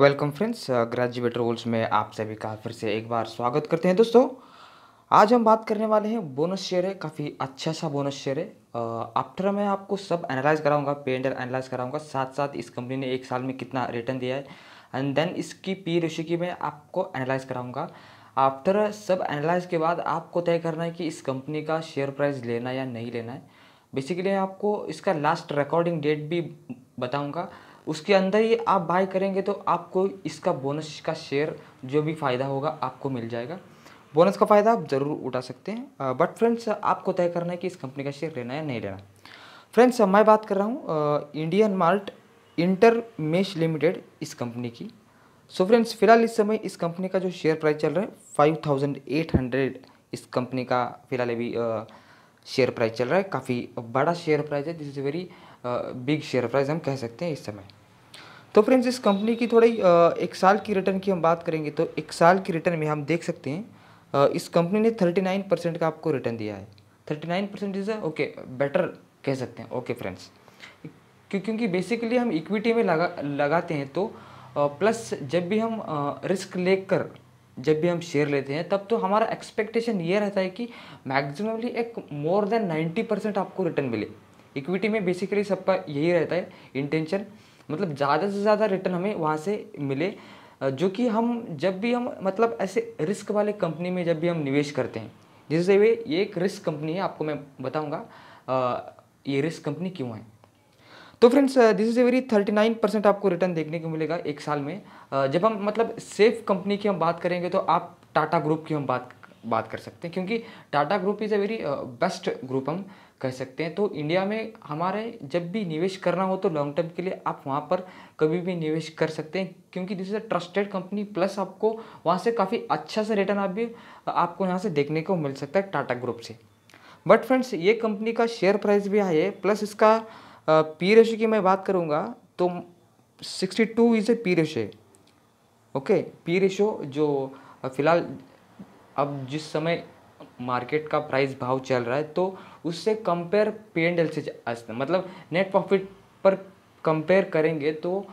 welcome friends graduate roles में आप सभी का फिर से एक बार स्वागत करते हैं दोस्तों आज हम बात करने वाले हैं बोनस शेयर है काफ़ी अच्छा सा बोनस शेयर है आफ्टर uh, मैं आपको सब एनालाइज कराऊंगा पे एंडर एनालाइज कराऊंगा साथ साथ इस कंपनी ने एक साल में कितना रिटर्न दिया है एंड देन इसकी पी रेशियो की मैं आपको एनालाइज कराऊंगा आफ्टर सब एनालाइज के बाद आपको तय करना है कि इस कंपनी का शेयर प्राइस लेना या नहीं लेना है बेसिकली आपको इसका लास्ट रिकॉर्डिंग डेट भी बताऊँगा उसके अंदर ही आप बाय करेंगे तो आपको इसका बोनस का शेयर जो भी फ़ायदा होगा आपको मिल जाएगा बोनस का फ़ायदा आप ज़रूर उठा सकते हैं बट फ्रेंड्स आपको तय करना है कि इस कंपनी का शेयर लेना या नहीं लेना फ्रेंड्स मैं बात कर रहा हूँ इंडियन मार्ट इंटरमेश लिमिटेड इस कंपनी की सो फ्रेंड्स फिलहाल इस समय इस कंपनी का जो शेयर प्राइस चल रहा है फाइव थाउजेंड एट हंड्रेड इस कंपनी का फिलहाल अभी शेयर प्राइस चल रहा है काफ़ी बड़ा शेयर प्राइस है this is very big share price हम कह सकते हैं इस समय तो फ्रेंड्स इस कंपनी की थोड़ी एक साल की रिटर्न की हम बात करेंगे तो एक साल की रिटर्न में हम देख सकते हैं इस कंपनी ने थर्टी नाइन परसेंट का आपको रिटर्न दिया है thirty nine percent is okay better कह सकते हैं ओके फ्रेंड्स क्योंकि बेसिकली हम इक्विटी में लगा लगाते हैं तो प्लस जब भी हम रिस्क लेकर जब भी हम शेयर लेते हैं तब तो हमारा एक्सपेक्टेशन ये रहता है कि मैक्सिममली एक मोर देन 90 परसेंट आपको रिटर्न मिले इक्विटी में बेसिकली सबका यही रहता है इंटेंशन मतलब ज़्यादा से ज़्यादा रिटर्न हमें वहाँ से मिले जो कि हम जब भी हम मतलब ऐसे रिस्क वाले कंपनी में जब भी हम निवेश करते हैं जिससे वे ये एक रिस्क कंपनी है आपको मैं बताऊँगा ये रिस्क कंपनी क्यों है तो friends this is a very thirty nine percent आपको रिटर्न देखने को मिलेगा एक साल में uh, जब हम मतलब सेफ कंपनी की हम बात करेंगे तो आप टाटा ग्रुप की हम बात बात कर सकते हैं क्योंकि Tata group is a very best group हम कह सकते हैं तो इंडिया में हमारे जब भी निवेश करना हो तो लॉन्ग टर्म के लिए आप वहाँ पर कभी भी निवेश कर सकते हैं क्योंकि this is a trusted company plus आपको वहाँ से काफ़ी अच्छा सा रिटर्न आप भी uh, आपको यहाँ से देखने को मिल सकता है टाटा ग्रुप से बट फ्रेंड्स ये कंपनी का शेयर प्राइस भी हाई है प्लस इसका पी रेशो की मैं बात करूँगा तो sixty two is a P ratio okay P ratio जो फिलहाल अब जिस समय मार्केट का प्राइस भाव चल रहा है तो उससे कंपेयर पी एंड एल से मतलब नेट प्रॉफिट पर कंपेयर करेंगे तो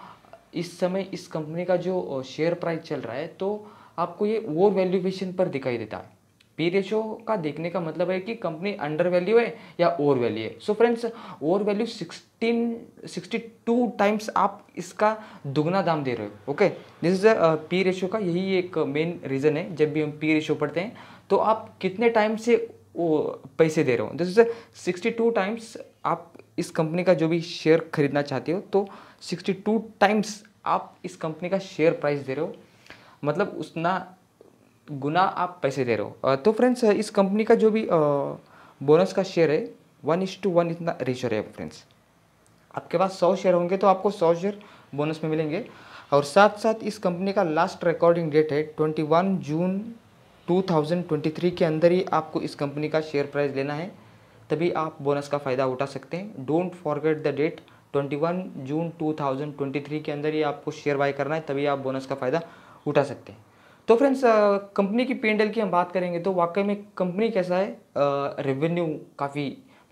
इस समय इस कंपनी का जो शेयर प्राइस चल रहा है तो आपको ये वो वैल्यूएशन पर दिखाई देता है पी रेशो का देखने का मतलब है कि कंपनी अंडर वैल्यू है या ओवर वैल्यू है so friends over value sixteen sixty two times आप इसका दुगना दाम दे रहे हो okay this is P ratio का यही एक मेन रीज़न है जब भी हम पी रेशो पढ़ते हैं तो आप कितने टाइम से वो पैसे दे रहे हो this is uh, sixty two times आप इस कंपनी का जो भी शेयर खरीदना चाहते हो तो सिक्सटी टू टाइम्स आप इस कंपनी का शेयर प्राइस दे रहे हो मतलब उतना गुना आप पैसे दे रहे हो तो फ्रेंड्स इस कंपनी का जो भी बोनस का शेयर है वन इज टू वन इतना रेशर है फ्रेंड्स आपके पास सौ शेयर होंगे तो आपको सौ शेयर बोनस में मिलेंगे और साथ साथ इस कंपनी का लास्ट रिकॉर्डिंग डेट है twenty one June two thousand twenty three के अंदर ही आपको इस कंपनी का शेयर प्राइस लेना है तभी आप बोनस का फ़ायदा उठा सकते हैं don't forget the date twenty one June two thousand twenty three के अंदर ही आपको शेयर बाय करना है तभी आप बोनस का फ़ायदा उठा सकते हैं तो फ्रेंड्स कंपनी की पी की हम बात करेंगे तो वाकई में कंपनी कैसा है रेवेन्यू काफ़ी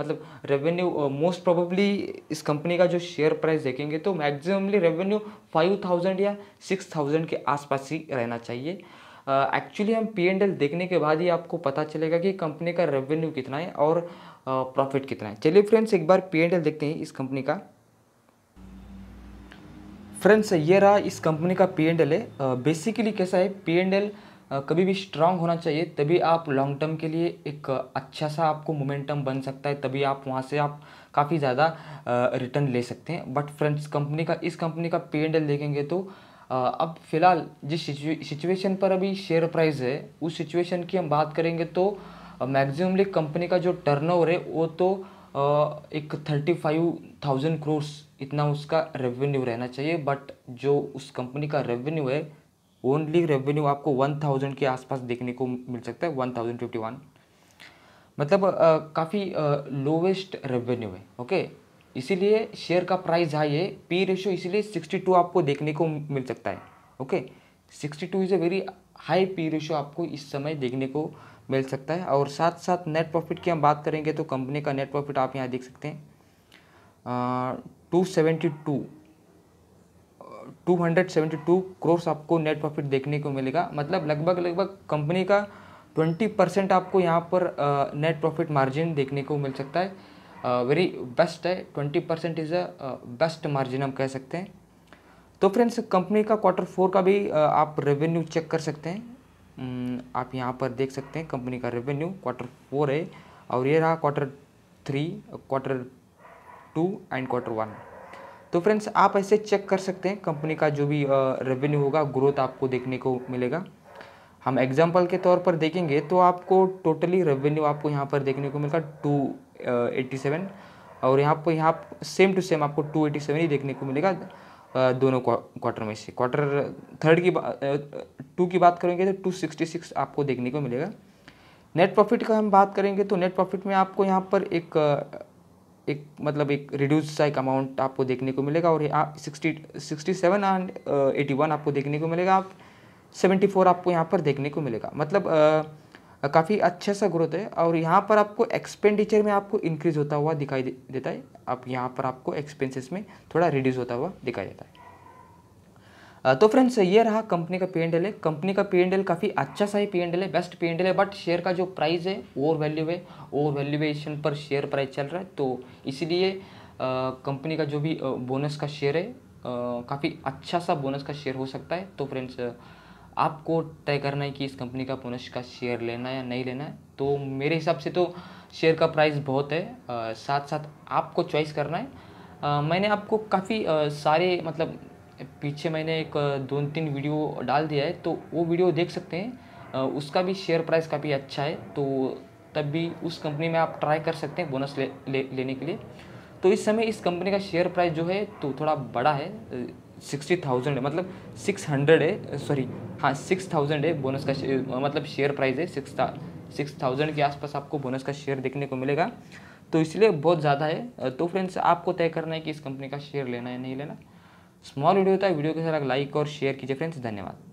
मतलब रेवेन्यू मोस्ट प्रोबेबली इस कंपनी का जो शेयर प्राइस देखेंगे तो मैक्सिममली रेवेन्यू फाइव थाउजेंड या सिक्स थाउजेंड के आसपास ही रहना चाहिए एक्चुअली uh, हम पी एंड एल देखने के बाद ही आपको पता चलेगा कि कंपनी का रेवेन्यू कितना है और प्रॉफिट uh, कितना है चलिए फ्रेंड्स एक बार पी एंड एल देखते हैं इस कंपनी का फ्रेंड्स ये रहा इस कंपनी का पी एंड एल है बेसिकली कैसा है पी एंड एल कभी भी स्ट्रांग होना चाहिए तभी आप लॉन्ग टर्म के लिए एक अच्छा सा आपको मोमेंटम बन सकता है तभी आप वहाँ से आप काफ़ी ज़्यादा रिटर्न ले सकते हैं बट फ्रेंड्स कंपनी का इस कंपनी का पी एंड एल देखेंगे तो अब फिलहाल जिस सिचुएशन पर अभी शेयर प्राइस है उस सिचुएशन की हम बात करेंगे तो मैक्सिममली कंपनी का जो टर्नओवर है वो तो एक थर्टी फाइव थाउजेंड क्रोर्स इतना उसका रेवेन्यू रहना चाहिए बट जो उस कंपनी का रेवेन्यू है ओनली रेवेन्यू आपको वन थाउजेंड के आसपास देखने को मिल सकता है वन थाउजेंड फिफ्टी वन मतलब काफ़ी लोवेस्ट रेवेन्यू है ओके इसीलिए शेयर का प्राइस हाई है पी रेशो इसीलिए सिक्सटी टू आपको देखने को मिल सकता है okay sixty two is a very high P ratio आपको इस समय देखने को मिल सकता है और साथ साथ नेट प्रॉफिट की हम बात करेंगे तो कंपनी का नेट प्रॉफिट आप यहाँ देख सकते हैं two seventy two two hundred seventy two crores आपको नेट प्रॉफिट देखने को मिलेगा मतलब लगभग लगभग कंपनी का ट्वेंटी परसेंट आपको यहाँ पर नेट प्रॉफिट मार्जिन देखने को मिल सकता है वेरी बेस्ट है twenty percent is a best margin हम कह सकते हैं तो फ्रेंड्स कंपनी का क्वार्टर फोर का भी uh, आप रेवेन्यू चेक कर सकते हैं हम्म, आप यहाँ पर देख सकते हैं कंपनी का रेवेन्यू क्वार्टर फोर है और ये रहा quarter three quarter two and quarter one तो फ्रेंड्स आप ऐसे चेक कर सकते हैं कंपनी का जो भी रेवेन्यू होगा ग्रोथ आपको देखने को मिलेगा हम एग्जाम्पल के तौर पर देखेंगे तो आपको टोटली रेवेन्यू आपको यहाँ पर देखने को मिलेगा टू एट्टी सेवन और यहाँ पर यहाँ सेम टू सेम आपको टू एटी सेवन ही देखने को मिलेगा दोनों क्वार्टर में से क्वार्टर थर्ड की टू की बात करेंगे तो टू सिक्सटी सिक्स आपको देखने को मिलेगा नेट प्रॉफिट का हम बात करेंगे तो नेट प्रॉफिट में आपको यहाँ पर एक एक मतलब एक रिड्यूस सा एक अमाउंट आपको देखने को मिलेगा और sixty sixty seven and eighty one आपको देखने को मिलेगा आप सेवेंटी फोर आपको यहाँ पर देखने को मिलेगा मतलब काफ़ी अच्छे सा ग्रोथ है और यहाँ पर आपको एक्सपेंडिचर में आपको इंक्रीज होता हुआ दिखाई दे, देता है आप यहाँ पर आपको एक्सपेंसेस में थोड़ा रिड्यूस होता हुआ दिखाई देता है तो फ्रेंड्स ये रहा कंपनी का पी एंड एल है कंपनी का पी एंड एल काफ़ी अच्छा सा ही पी एंड एल है बेस्ट पी एंड एल है बट शेयर का जो प्राइस है ओवर वैल्यू है ओवर वैल्यूएशन पर शेयर प्राइस चल रहा है तो इसीलिए कंपनी का जो भी बोनस का शेयर है काफ़ी अच्छा सा बोनस का शेयर हो सकता है तो फ्रेंड्स आपको तय करना है कि इस कंपनी का पुनश का शेयर लेना है या नहीं लेना है तो मेरे हिसाब से तो शेयर का प्राइस बहुत है आ, साथ साथ आपको चॉइस करना है आ, मैंने आपको काफ़ी सारे मतलब पीछे मैंने एक दो तीन वीडियो डाल दिया है तो वो वीडियो देख सकते हैं आ, उसका भी शेयर प्राइस काफ़ी अच्छा है तो तब भी उस कंपनी में आप ट्राई कर सकते हैं बोनस ले, ले लेने के लिए तो इस समय इस कंपनी का शेयर प्राइस जो है तो थोड़ा बड़ा है सिक्सटी थाउजेंड है मतलब सिक्स हंड्रेड है सॉरी हाँ सिक्स थाउजेंड है बोनस का शेयर, मतलब शेयर प्राइस है सिक्स सिक्स थाउजेंड के आसपास आपको बोनस का शेयर देखने को मिलेगा तो इसलिए बहुत ज़्यादा है तो फ्रेंड्स आपको तय करना है कि इस कंपनी का शेयर लेना है नहीं लेना स्मॉल वीडियो होता है वीडियो के साथ लाइक और शेयर कीजिए फ्रेंड्स धन्यवाद